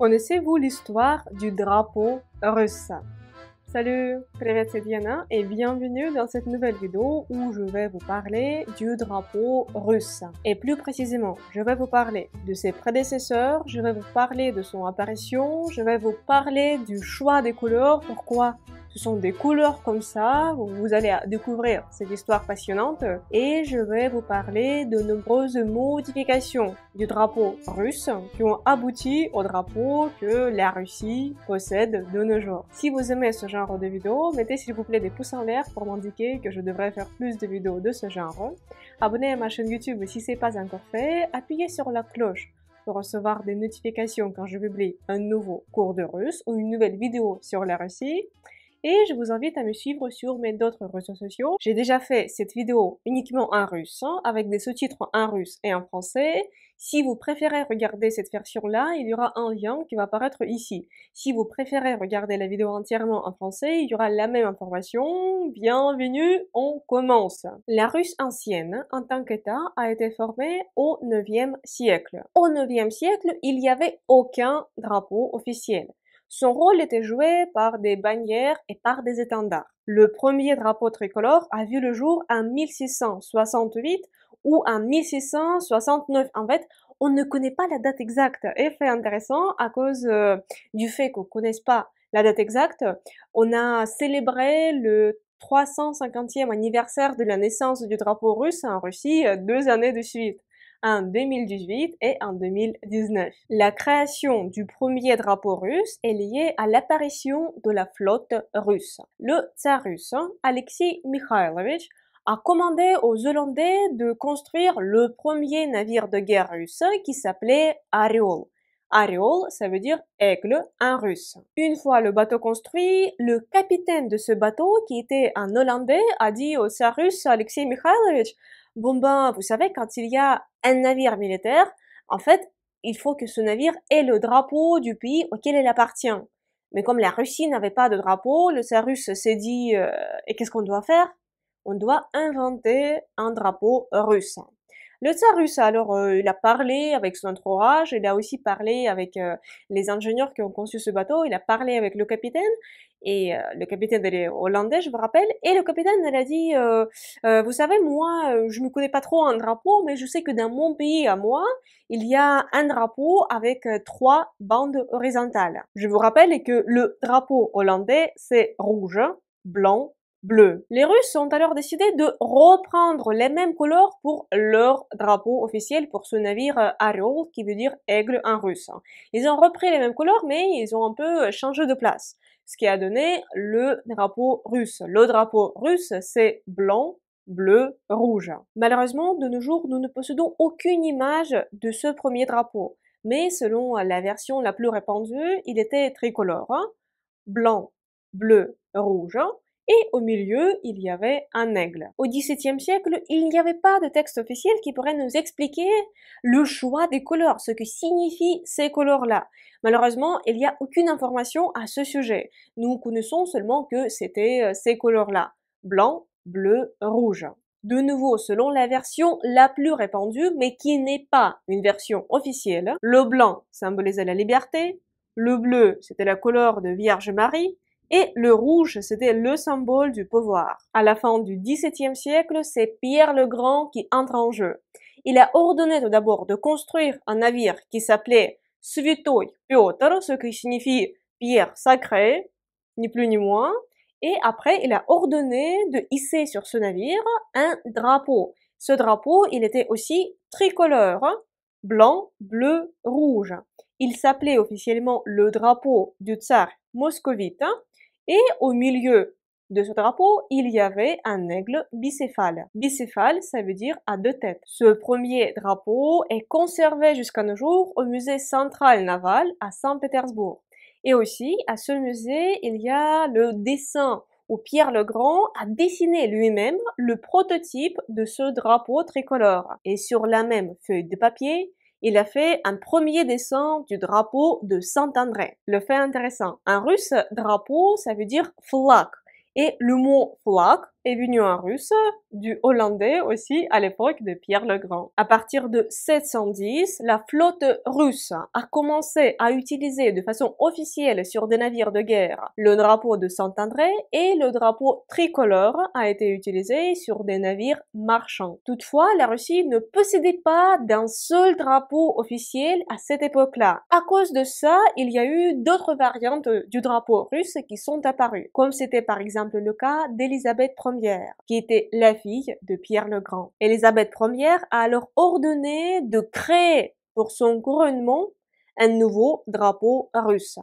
Connaissez-vous l'histoire du drapeau russe Salut, c'est Diana et bienvenue dans cette nouvelle vidéo où je vais vous parler du drapeau russe. Et plus précisément, je vais vous parler de ses prédécesseurs, je vais vous parler de son apparition, je vais vous parler du choix des couleurs, pourquoi ce sont des couleurs comme ça. Vous allez découvrir cette histoire passionnante et je vais vous parler de nombreuses modifications du drapeau russe qui ont abouti au drapeau que la Russie possède de nos jours. Si vous aimez ce genre de vidéos, mettez s'il vous plaît des pouces en l'air pour m'indiquer que je devrais faire plus de vidéos de ce genre. Abonnez à ma chaîne YouTube si ce n'est pas encore fait. Appuyez sur la cloche pour recevoir des notifications quand je publie un nouveau cours de russe ou une nouvelle vidéo sur la Russie et je vous invite à me suivre sur mes d'autres réseaux sociaux. J'ai déjà fait cette vidéo uniquement en russe, hein, avec des sous-titres en russe et en français. Si vous préférez regarder cette version-là, il y aura un lien qui va apparaître ici. Si vous préférez regarder la vidéo entièrement en français, il y aura la même information. Bienvenue, on commence. La Russe ancienne, en tant qu'État, a été formée au 9e siècle. Au 9e siècle, il n'y avait aucun drapeau officiel. Son rôle était joué par des bannières et par des étendards. Le premier drapeau tricolore a vu le jour en 1668 ou en 1669. En fait, on ne connaît pas la date exacte. Et fait intéressant, à cause euh, du fait qu'on ne connaisse pas la date exacte, on a célébré le 350e anniversaire de la naissance du drapeau russe en Russie euh, deux années de suite en 2018 et en 2019. La création du premier drapeau russe est liée à l'apparition de la flotte russe. Le tsar russe, Alexis Mikhailovich, a commandé aux Hollandais de construire le premier navire de guerre russe qui s'appelait Ariol. Ariol, ça veut dire aigle en russe. Une fois le bateau construit, le capitaine de ce bateau, qui était un Hollandais, a dit au tsar russe Alexei Mikhailovich, Bon ben, vous savez, quand il y a un navire militaire, en fait, il faut que ce navire ait le drapeau du pays auquel il appartient. Mais comme la Russie n'avait pas de drapeau, le tsar s'est dit euh, et qu'est-ce qu'on doit faire On doit inventer un drapeau russe. Le tsar russe, alors, euh, il a parlé avec son entourage, il a aussi parlé avec euh, les ingénieurs qui ont conçu ce bateau, il a parlé avec le capitaine, et euh, le capitaine est hollandais, je vous rappelle, et le capitaine, elle a dit, vous savez, moi, je ne connais pas trop un drapeau, mais je sais que dans mon pays, à moi, il y a un drapeau avec trois bandes horizontales. Je vous rappelle que le drapeau hollandais, c'est rouge, blanc bleu. Les Russes ont alors décidé de reprendre les mêmes couleurs pour leur drapeau officiel, pour ce navire euh, Ariol, qui veut dire aigle en russe. Ils ont repris les mêmes couleurs, mais ils ont un peu euh, changé de place. Ce qui a donné le drapeau russe. Le drapeau russe, c'est blanc, bleu, rouge. Malheureusement, de nos jours, nous ne possédons aucune image de ce premier drapeau. Mais selon la version la plus répandue, il était tricolore. Hein. Blanc, bleu, rouge. Hein et au milieu, il y avait un aigle. Au XVIIe siècle, il n'y avait pas de texte officiel qui pourrait nous expliquer le choix des couleurs, ce que signifient ces couleurs-là. Malheureusement, il n'y a aucune information à ce sujet. Nous connaissons seulement que c'était euh, ces couleurs-là. Blanc, bleu, rouge. De nouveau, selon la version la plus répandue, mais qui n'est pas une version officielle, le blanc symbolisait la liberté, le bleu c'était la couleur de Vierge Marie, et le rouge, c'était le symbole du pouvoir. À la fin du XVIIe siècle, c'est Pierre le Grand qui entre en jeu. Il a ordonné tout d'abord de construire un navire qui s'appelait Svitoy Piotr, ce qui signifie pierre sacrée, ni plus ni moins, et après il a ordonné de hisser sur ce navire un drapeau. Ce drapeau, il était aussi tricolore, blanc, bleu, rouge. Il s'appelait officiellement le drapeau du tsar moscovite et au milieu de ce drapeau, il y avait un aigle bicéphale. Bicéphale, ça veut dire à deux têtes. Ce premier drapeau est conservé jusqu'à nos jours au musée central naval à Saint-Pétersbourg. Et aussi, à ce musée, il y a le dessin où Pierre le Grand a dessiné lui-même le prototype de ce drapeau tricolore. Et sur la même feuille de papier, il a fait un premier dessin du drapeau de Saint-André. Le fait intéressant, un russe drapeau, ça veut dire flag. Et le mot flag et l'Union russe, du hollandais aussi à l'époque de Pierre le Grand. À partir de 710, la flotte russe a commencé à utiliser de façon officielle sur des navires de guerre le drapeau de Saint-André et le drapeau tricolore a été utilisé sur des navires marchands. Toutefois, la Russie ne possédait pas d'un seul drapeau officiel à cette époque-là. À cause de ça, il y a eu d'autres variantes du drapeau russe qui sont apparues, comme c'était par exemple le cas d'Elisabeth qui était la fille de Pierre le Grand. Élisabeth Ier a alors ordonné de créer pour son couronnement un nouveau drapeau russe.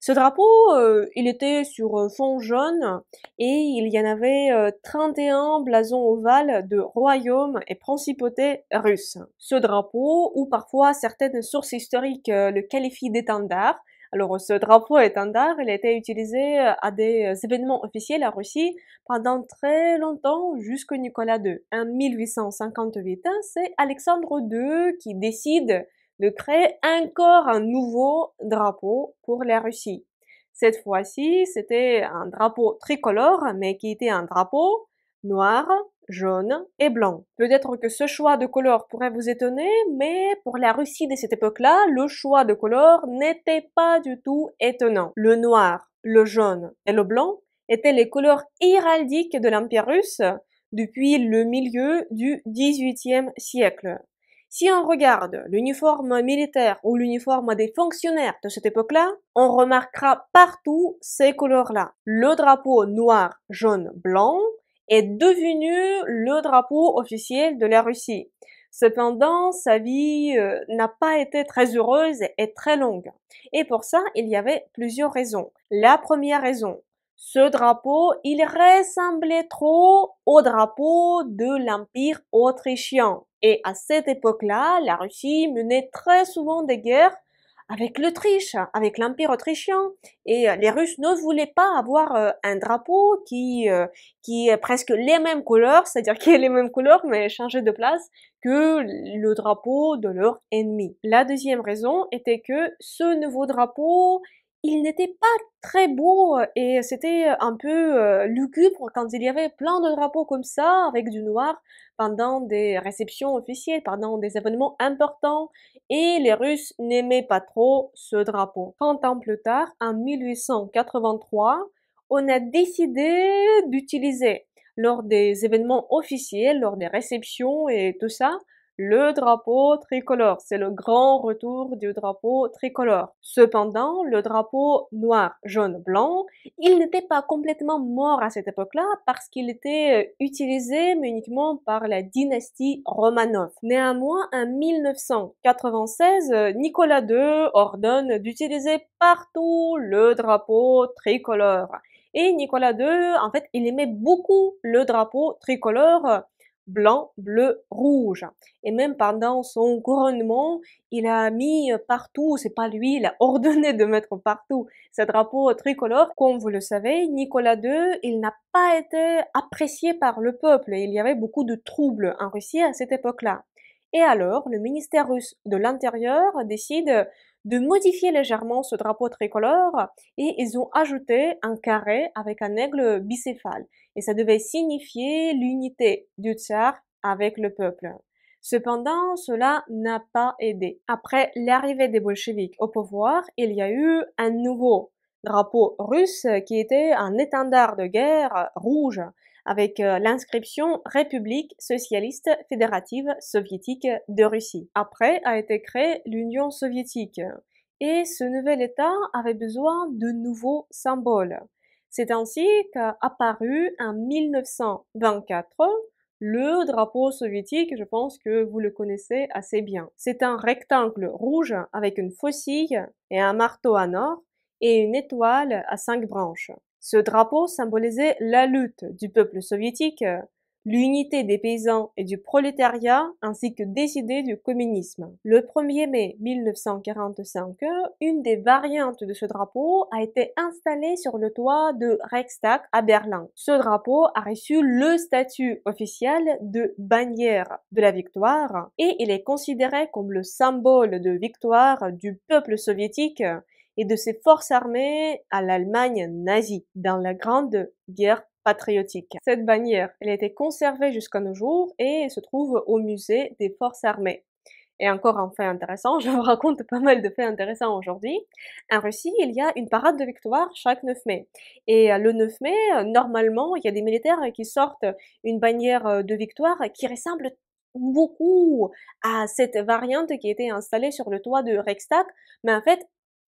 Ce drapeau, euh, il était sur euh, fond jaune et il y en avait 31 euh, blasons ovales de royaumes et principautés russes. Ce drapeau, ou parfois certaines sources historiques le qualifient d'étendard, alors, ce drapeau étendard, il a été utilisé euh, à des euh, événements officiels à Russie pendant très longtemps jusqu'au Nicolas II. En 1858, hein, c'est Alexandre II qui décide de créer encore un nouveau drapeau pour la Russie. Cette fois-ci, c'était un drapeau tricolore, mais qui était un drapeau noir, jaune et blanc. Peut-être que ce choix de couleurs pourrait vous étonner, mais pour la Russie de cette époque-là, le choix de couleurs n'était pas du tout étonnant. Le noir, le jaune et le blanc étaient les couleurs héraldiques de l'Empire russe depuis le milieu du XVIIIe siècle. Si on regarde l'uniforme militaire ou l'uniforme des fonctionnaires de cette époque-là, on remarquera partout ces couleurs-là. Le drapeau noir, jaune, blanc est devenu le drapeau officiel de la Russie. Cependant, sa vie euh, n'a pas été très heureuse et très longue. Et pour ça, il y avait plusieurs raisons. La première raison, ce drapeau, il ressemblait trop au drapeau de l'Empire autrichien. Et à cette époque-là, la Russie menait très souvent des guerres avec l'Autriche, avec l'Empire autrichien. Et euh, les Russes ne voulaient pas avoir euh, un drapeau qui, euh, qui est presque les mêmes couleurs, c'est-à-dire qui est les mêmes couleurs mais changé de place que le drapeau de leur ennemi. La deuxième raison était que ce nouveau drapeau, il n'était pas très beau euh, et c'était euh, un peu lucubre euh, lugubre quand il y avait plein de drapeaux comme ça avec du noir pendant des réceptions officielles, pendant des événements importants et les Russes n'aimaient pas trop ce drapeau. 30 ans plus tard, en 1883, on a décidé d'utiliser lors des événements officiels, lors des réceptions et tout ça, le drapeau tricolore. C'est le grand retour du drapeau tricolore. Cependant, le drapeau noir, jaune, blanc, il n'était pas complètement mort à cette époque-là parce qu'il était euh, utilisé uniquement par la dynastie Romanov. Néanmoins, en 1996, euh, Nicolas II ordonne d'utiliser partout le drapeau tricolore. Et Nicolas II, en fait, il aimait beaucoup le drapeau tricolore blanc, bleu, rouge. Et même pendant son couronnement, il a mis partout, c'est pas lui, il a ordonné de mettre partout ce drapeau tricolore. Comme vous le savez, Nicolas II, il n'a pas été apprécié par le peuple et il y avait beaucoup de troubles en Russie à cette époque-là. Et alors, le ministère russe de l'Intérieur décide de modifier légèrement ce drapeau tricolore et ils ont ajouté un carré avec un aigle bicéphale. Et ça devait signifier l'unité du tsar avec le peuple. Cependant, cela n'a pas aidé. Après l'arrivée des bolcheviks au pouvoir, il y a eu un nouveau drapeau russe qui était un étendard de guerre rouge avec euh, l'inscription République socialiste fédérative soviétique de Russie. Après a été créée l'Union soviétique et ce nouvel État avait besoin de nouveaux symboles. C'est ainsi qu'apparu en 1924 le drapeau soviétique, je pense que vous le connaissez assez bien. C'est un rectangle rouge avec une faucille et un marteau à nord et une étoile à cinq branches. Ce drapeau symbolisait la lutte du peuple soviétique, l'unité des paysans et du prolétariat, ainsi que des idées du communisme. Le 1er mai 1945, une des variantes de ce drapeau a été installée sur le toit de Reichstag à Berlin. Ce drapeau a reçu le statut officiel de bannière de la victoire et il est considéré comme le symbole de victoire du peuple soviétique et de ses forces armées à l'Allemagne nazie dans la Grande Guerre patriotique. Cette bannière, elle a été conservée jusqu'à nos jours et se trouve au musée des forces armées. Et encore un fait intéressant, je vous raconte pas mal de faits intéressants aujourd'hui. En Russie, il y a une parade de victoire chaque 9 mai. Et le 9 mai, normalement, il y a des militaires qui sortent une bannière de victoire qui ressemble beaucoup à cette variante qui était installée sur le toit de Reichstag, mais en fait,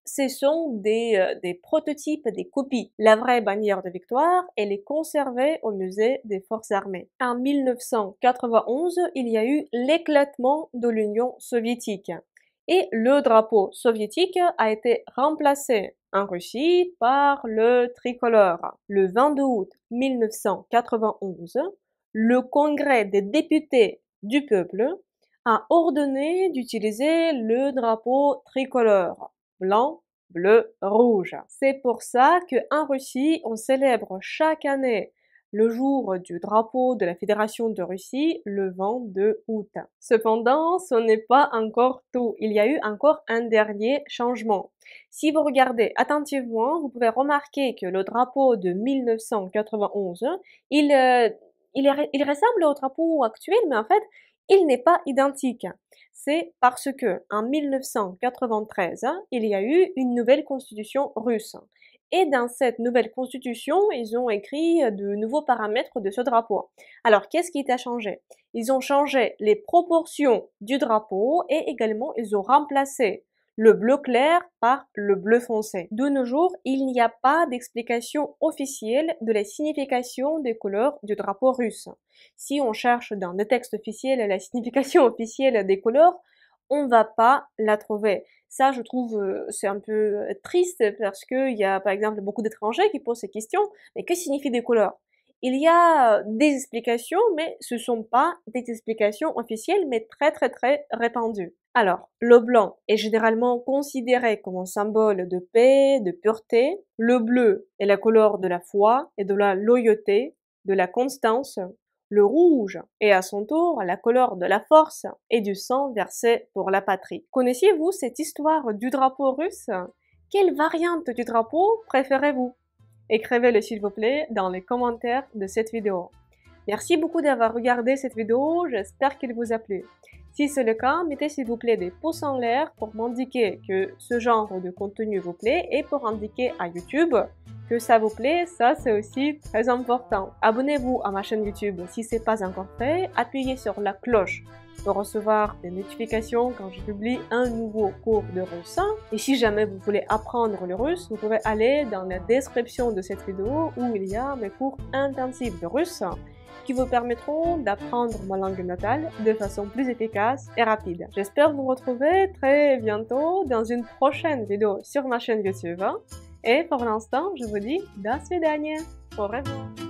ce sont euh, des, prototypes, des copies. La vraie bannière de victoire, elle est conservée au musée des forces armées. En 1991, il y a eu l'éclatement de l'Union soviétique et le drapeau soviétique a été remplacé en Russie par le tricolore. Le 22 août 1991, le Congrès des députés du peuple a ordonné d'utiliser le drapeau tricolore blanc, bleu, rouge. C'est pour ça qu'en Russie, on célèbre chaque année le jour du drapeau de la Fédération de Russie, le 22 août. Cependant, ce n'est pas encore tout. Il y a eu encore un dernier changement. Si vous regardez attentivement, vous pouvez remarquer que le drapeau de 1991, il, euh, il, il ressemble au drapeau actuel, mais en fait, il n'est pas identique. C'est parce que en 1993, il y a eu une nouvelle constitution russe. Et dans cette nouvelle constitution, ils ont écrit de nouveaux paramètres de ce drapeau. Alors, qu'est-ce qui a changé Ils ont changé les proportions du drapeau et également ils ont remplacé le bleu clair par le bleu foncé. De nos jours, il n'y a pas d'explication officielle de la signification des couleurs du drapeau russe. Si on cherche dans des textes officiels la signification officielle des couleurs, on va pas la trouver. Ça, je trouve, euh, c'est un peu euh, triste parce qu'il y a, par exemple, beaucoup d'étrangers qui posent ces questions. Mais que signifient des couleurs il y a euh, des explications, mais ce ne sont pas des explications officielles, mais très très très répandues. Alors, le blanc est généralement considéré comme un symbole de paix, de pureté. Le bleu est la couleur de la foi et de la loyauté, de la constance. Le rouge est à son tour la couleur de la force et du sang versé pour la patrie. Connaissiez-vous cette histoire du drapeau russe Quelle variante du drapeau préférez-vous Écrivez-le s'il vous plaît dans les commentaires de cette vidéo. Merci beaucoup d'avoir regardé cette vidéo, j'espère qu'elle vous a plu. Si c'est le cas, mettez s'il vous plaît des pouces en l'air pour m'indiquer que ce genre de contenu vous plaît et pour indiquer à YouTube que ça vous plaît, ça c'est aussi très important. Abonnez-vous à ma chaîne YouTube si c'est pas encore fait, appuyez sur la cloche pour recevoir des notifications quand je publie un nouveau cours de russe. Et si jamais vous voulez apprendre le russe, vous pouvez aller dans la description de cette vidéo où il y a mes cours intensifs de russe qui vous permettront d'apprendre ma langue natale de façon plus efficace et rapide. J'espère vous retrouver très bientôt dans une prochaine vidéo sur ma chaîne YouTube. Et pour l'instant, je vous dis, до свидания! Au revoir!